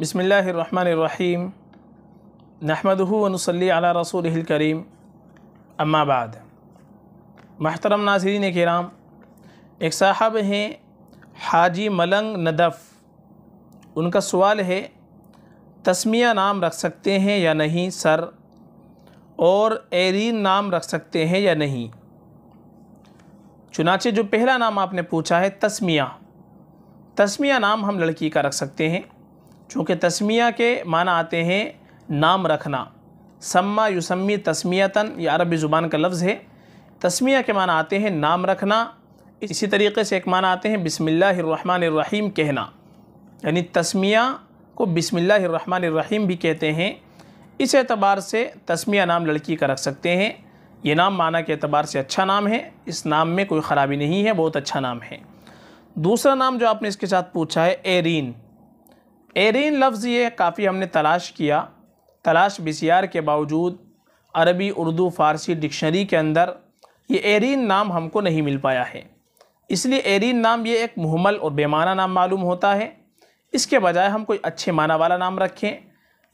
बसमीम नहमदूनसली अला रसूल करीम अम्माबाद महतरम नाजरीन कराम एक साहब हैं हाजी मलंग नदफ़ उनका सवाल है तस्मिया नाम रख सकते हैं या नहीं सर और एरीन नाम रख सकते हैं या नहीं चुनाचे जो पहला नाम आपने पूछा है तस्मिया तस्मिया नाम हम लड़की का रख सकते हैं चूँकि तस्मिया के माना आते हैं नाम रखना सम्मा युसम्मी तस्मियातन ये अरबी ज़ुबान का लफ्ज़ है तस्मिया के माना आते हैं नाम रखना इसी तरीके से एक माना आते हैं बिसमीम कहना यानी तस्मिया को बिसमीम भी कहते हैं इस एतबार से तस्मिया नाम लड़की का रख सकते हैं ये नाम माना के अतबार से अच्छा नाम है इस नाम में कोई ख़राबी नहीं है बहुत अच्छा नाम है दूसरा नाम जो आपने इसके साथ पूछा है एरीन एरिन लफ्ज़ ये काफ़ी हमने तलाश किया तलाश बसीआर के बावजूद अरबी उर्दू फ़ारसी डिक्शनरी के अंदर ये एरिन नाम हमको नहीं मिल पाया है इसलिए एरिन नाम ये एक मुहमल और बेमाना नाम मालूम होता है इसके बजाय हम कोई अच्छे माना वाला नाम रखें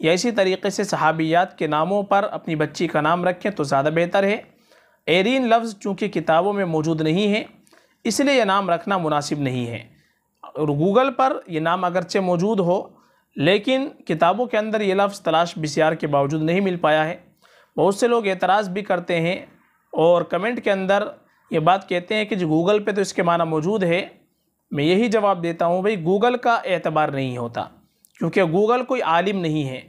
या इसी तरीके से सहाबियात के नामों पर अपनी बच्ची का नाम रखें तो ज़्यादा बेहतर है एरिन लफ्ज़ चूँकि किताबों में मौजूद नहीं है इसलिए यह नाम रखना मुनासिब नहीं है गूगल पर ये नाम अगरचे मौजूद हो लेकिन किताबों के अंदर ये लफ्ज़ तलाश बी के बावजूद नहीं मिल पाया है बहुत से लोग एतराज़ भी करते हैं और कमेंट के अंदर ये बात कहते हैं कि जो गूगल पे तो इसके माना मौजूद है मैं यही जवाब देता हूँ भाई गूगल का एतबार नहीं होता क्योंकि गूगल कोई आलिम नहीं है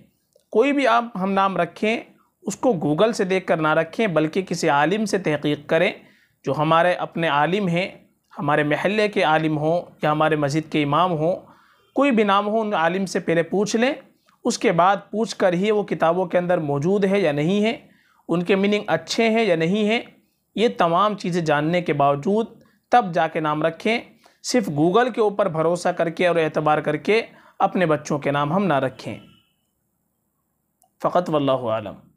कोई भी आप हम नाम रखें उसको गूगल से देख कर ना रखें बल्कि किसी आलिम से तहकीक करें जो हमारे अपने आलिम हैं हमारे महल्ले के आलिम हों या हमारे मस्जिद के इमाम हों कोई भी नाम हो उन आलिम से पहले पूछ लें उसके बाद पूछ कर ही वो किताबों के अंदर मौजूद है या नहीं है उनके मीनिंग अच्छे हैं या नहीं हैं ये तमाम चीज़ें जानने के बावजूद तब जाके नाम रखें सिर्फ गूगल के ऊपर भरोसा करके और एतबार करके अपने बच्चों के नाम हम ना रखें फ़कत वल्लम